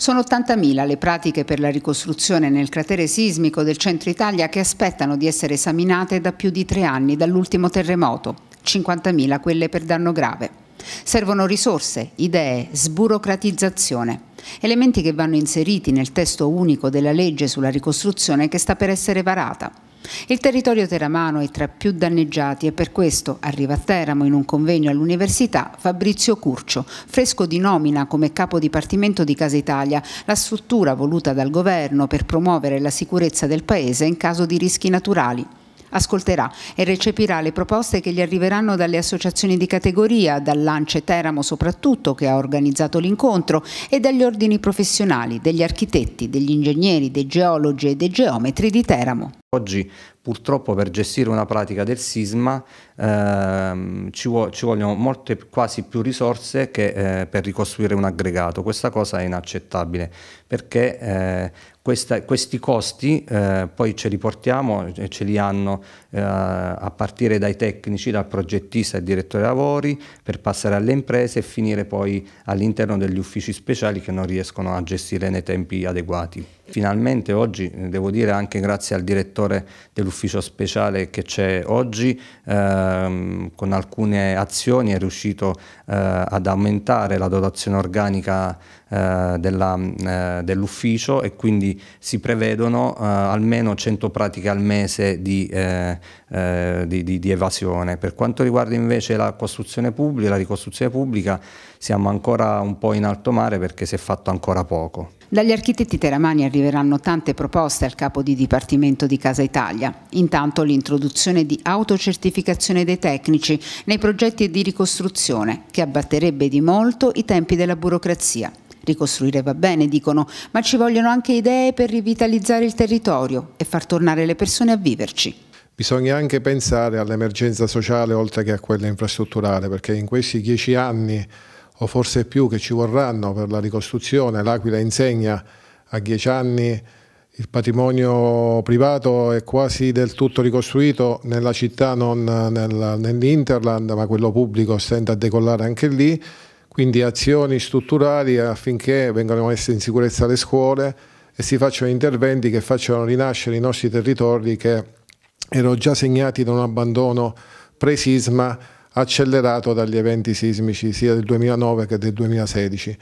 Sono 80.000 le pratiche per la ricostruzione nel cratere sismico del centro Italia che aspettano di essere esaminate da più di tre anni dall'ultimo terremoto, 50.000 quelle per danno grave. Servono risorse, idee, sburocratizzazione, elementi che vanno inseriti nel testo unico della legge sulla ricostruzione che sta per essere varata. Il territorio teramano è tra i più danneggiati e per questo arriva a Teramo in un convegno all'università Fabrizio Curcio, fresco di nomina come capo dipartimento di Casa Italia, la struttura voluta dal governo per promuovere la sicurezza del paese in caso di rischi naturali ascolterà e recepirà le proposte che gli arriveranno dalle associazioni di categoria, dal Lance Teramo soprattutto che ha organizzato l'incontro e dagli ordini professionali, degli architetti, degli ingegneri, dei geologi e dei geometri di Teramo. Oggi purtroppo per gestire una pratica del sisma ehm, ci, vo ci, vogliono molte quasi più risorse che eh, per ricostruire un aggregato. Questa cosa è inaccettabile perché eh, questa, questi costi eh, poi ce li portiamo e ce li hanno eh, a partire dai tecnici, dal progettista e direttore lavori per passare alle imprese e finire poi all'interno degli uffici speciali che non riescono a gestire nei tempi adeguati. Finalmente oggi, devo dire anche grazie al direttore dell'ufficio ufficio speciale che c'è oggi ehm, con alcune azioni è riuscito eh, ad aumentare la dotazione organica eh, eh dell'ufficio dell e quindi si prevedono eh, almeno 100 pratiche al mese di, eh, di, di, di evasione. Per quanto riguarda invece la costruzione pubblica, la ricostruzione pubblica siamo ancora un po' in alto mare perché si è fatto ancora poco. Dagli architetti teramani arriveranno tante proposte al capo di Dipartimento di Casa Italia. Intanto l'introduzione di autocertificazione dei tecnici nei progetti di ricostruzione, che abbatterebbe di molto i tempi della burocrazia. Ricostruire va bene, dicono, ma ci vogliono anche idee per rivitalizzare il territorio e far tornare le persone a viverci. Bisogna anche pensare all'emergenza sociale oltre che a quella infrastrutturale, perché in questi dieci anni o forse più che ci vorranno per la ricostruzione, l'Aquila insegna a dieci anni il patrimonio privato è quasi del tutto ricostruito nella città, non nel, nell'Interland, ma quello pubblico stenta a decollare anche lì, quindi azioni strutturali affinché vengano messe in sicurezza le scuole e si facciano interventi che facciano rinascere i nostri territori che erano già segnati da un abbandono pre-sisma accelerato dagli eventi sismici sia del 2009 che del 2016.